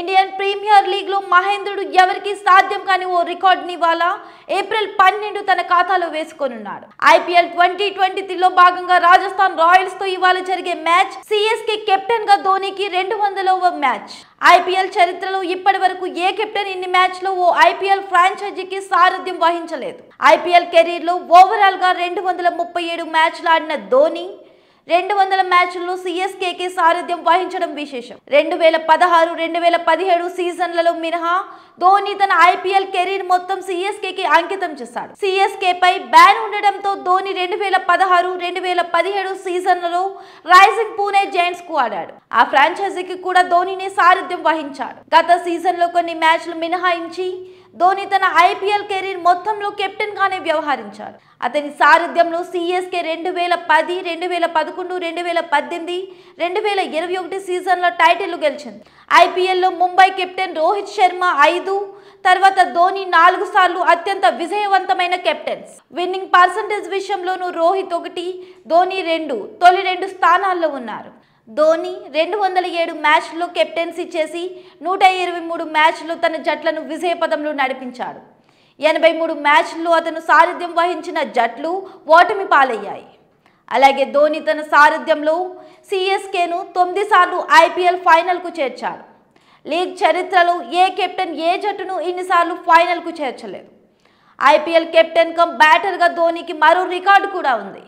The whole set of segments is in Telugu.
ఇండియన్ ప్రీమియర్ లీగ్లో మహేంద్రుడు ఎవరికి సాధ్యం కాని ఓ రికార్డు ఇవ్వాలా ఏప్రిల్ పన్నెండు తన ఖాతాలో వేసుకోనున్నాడు ఐపీఎల్ ట్వంటీ ట్వంటీ త్రీలో భాగంగా రాజస్థాన్ రాయల్స్ తో ఇవాళ జరిగే మ్యాచ్ సిఎస్కే కెప్టెన్ గా ధోనికి రెండు వందలవ మ్యాచ్ ఐపీఎల్ చరిత్రలో ఇప్పటి వరకు ఏ కెప్టెన్ ఇన్ని మ్యాచ్ లో ఓ ఐపీఎల్ ఫ్రాంచైజీకి సారథ్యం వహించలేదు ఐపీఎల్ కెరీర్ లో ఓవరాల్ గా రెండు వందల ముప్పై ఏడు మ్యాచ్లు ఆడిన ధోని రెండు వందల మ్యాచ్ల్లో సిఎస్కేకి సారథ్యం వహించడం విశేషం రెండు వేల పదహారు రెండు వేల పదిహేడు సీజన్లలో మినహా ధోని తన ఐపీఎల్ కెరీర్ మొత్తం సిఎస్కేకి అంకితం చేశాడు సిఎస్కే పై బ్యాన్ ఉండడంతో ధోని రెండు వేల పదహారు రెండు వేల పదిహేడు సీజన్లలో రైజింగ్ పూణే జైంట్స్ కు ఆడాడు ఆ ఫ్రాంచైజీకి కూడా ధోనినే సారథ్యం వహించాడు గత సీజన్లో కొన్ని మ్యాచ్లు మినహాయించి ధోని తన ఐపీఎల్ కెరీర్ మొత్తంలో కెప్టెన్ గానే వ్యవహరించాడు అతని సారథ్యంలో సిఎస్కే రెండు వేల పది రెండు వేల పదకొండు రెండు వేల పద్దెనిమిది రెండు వేల ఇరవై ఒకటి సీజన్లో టైటిల్ గెలిచింది ఐపీఎల్లో ముంబై కెప్టెన్ రోహిత్ శర్మ ఐదు తర్వాత ధోని నాలుగు సార్లు అత్యంత విజయవంతమైన కెప్టెన్స్ విన్నింగ్ పర్సంటేజ్ విషయంలోనూ రోహిత్ ఒకటి ధోని రెండు తొలి రెండు స్థానాల్లో ఉన్నారు ధోని రెండు వందల ఏడు మ్యాచ్లు కెప్టెన్సీ చేసి నూట ఇరవై మూడు మ్యాచ్లు తన జట్లను విజయపదంలో నడిపించాడు ఎనభై మూడు మ్యాచ్ల్లో అతను సారథ్యం వహించిన జట్లు ఓటమి పాలయ్యాయి అలాగే ధోని తన సారథ్యంలో సిఎస్కేను తొమ్మిది సార్లు ఐపీఎల్ ఫైనల్కు చేర్చాడు లీగ్ చరిత్రలో ఏ కెప్టెన్ ఏ జట్టును ఇన్నిసార్లు ఫైనల్కు చేర్చలేదు ఐపీఎల్ కెప్టెన్ కమ్ బ్యాటర్గా ధోనికి మరో రికార్డు కూడా ఉంది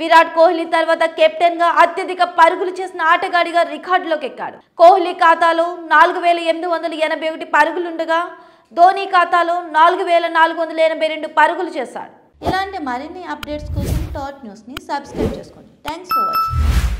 విరాట్ కోహ్లీ తర్వాత కెప్టెన్ గా అత్యధిక పరుగులు చేసిన ఆటగాడిగా రికార్డులోకి ఎక్కాడు కోహ్లీ ఖాతాలో నాలుగు వేల ఎనిమిది వందల ఎనభై ఒకటి పరుగులుండగా ధోని ఖాతాలో నాలుగు వేల నాలుగు వందల ఎనభై రెండు పరుగులు చేశాడు ఇలాంటి మరిన్ని అప్డేట్స్ కోసం టాట్ న్యూస్ని సబ్స్క్రైబ్ చేసుకోండి థ్యాంక్స్ ఫర్ వాచింగ్